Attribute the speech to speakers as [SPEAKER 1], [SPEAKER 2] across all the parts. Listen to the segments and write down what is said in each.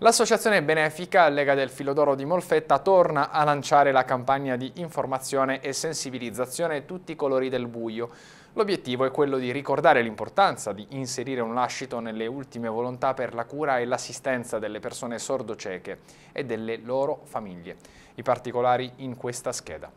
[SPEAKER 1] L'associazione benefica Lega del Filodoro di Molfetta torna a lanciare la campagna di informazione e sensibilizzazione Tutti i colori del buio. L'obiettivo è quello di ricordare l'importanza di inserire un lascito nelle ultime volontà per la cura e l'assistenza delle persone sordocieche e delle loro famiglie. I particolari in questa scheda.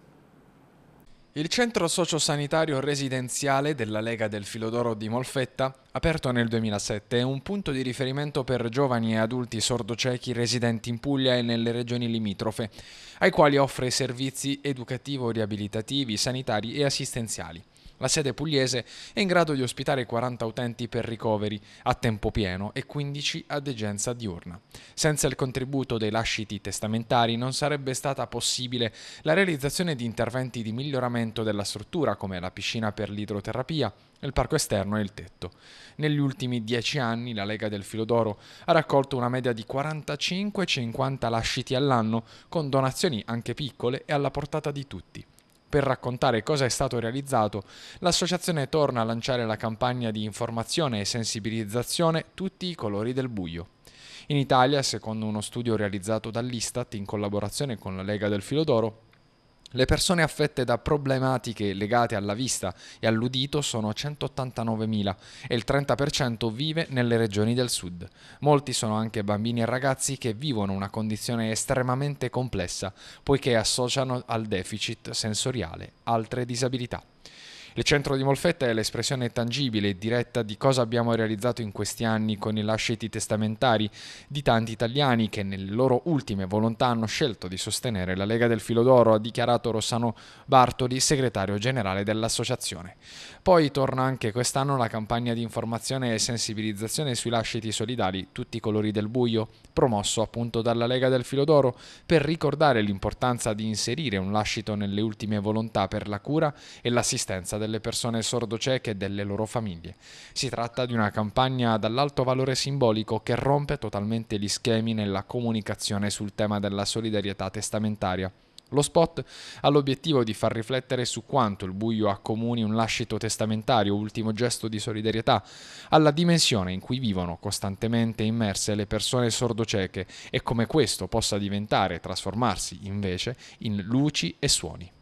[SPEAKER 1] Il centro sociosanitario residenziale della Lega del Filodoro di Molfetta, aperto nel 2007, è un punto di riferimento per giovani e adulti sordociechi residenti in Puglia e nelle regioni limitrofe, ai quali offre servizi educativo-riabilitativi, sanitari e assistenziali la sede pugliese è in grado di ospitare 40 utenti per ricoveri a tempo pieno e 15 a degenza diurna. Senza il contributo dei lasciti testamentari non sarebbe stata possibile la realizzazione di interventi di miglioramento della struttura come la piscina per l'idroterapia, il parco esterno e il tetto. Negli ultimi dieci anni la Lega del Filodoro ha raccolto una media di 45-50 lasciti all'anno, con donazioni anche piccole e alla portata di tutti. Per raccontare cosa è stato realizzato, l'associazione torna a lanciare la campagna di informazione e sensibilizzazione Tutti i colori del buio. In Italia, secondo uno studio realizzato dall'Istat in collaborazione con la Lega del Filodoro, le persone affette da problematiche legate alla vista e all'udito sono 189.000 e il 30% vive nelle regioni del sud. Molti sono anche bambini e ragazzi che vivono una condizione estremamente complessa poiché associano al deficit sensoriale altre disabilità. Le centro di Molfetta è l'espressione tangibile e diretta di cosa abbiamo realizzato in questi anni con i lasciti testamentari di tanti italiani che nelle loro ultime volontà hanno scelto di sostenere la Lega del Filo d'Oro, ha dichiarato Rossano Bartoli, segretario generale dell'associazione. Poi torna anche quest'anno la campagna di informazione e sensibilizzazione sui lasciti solidali Tutti i colori del buio, promosso appunto dalla Lega del Filo d'Oro per ricordare l'importanza di inserire un lascito nelle ultime volontà per la cura e l'assistenza della delle persone sordocieche e delle loro famiglie. Si tratta di una campagna dall'alto valore simbolico che rompe totalmente gli schemi nella comunicazione sul tema della solidarietà testamentaria. Lo spot ha l'obiettivo di far riflettere su quanto il buio accomuni un lascito testamentario, ultimo gesto di solidarietà, alla dimensione in cui vivono costantemente immerse le persone sordocieche e come questo possa diventare, trasformarsi invece, in luci e suoni.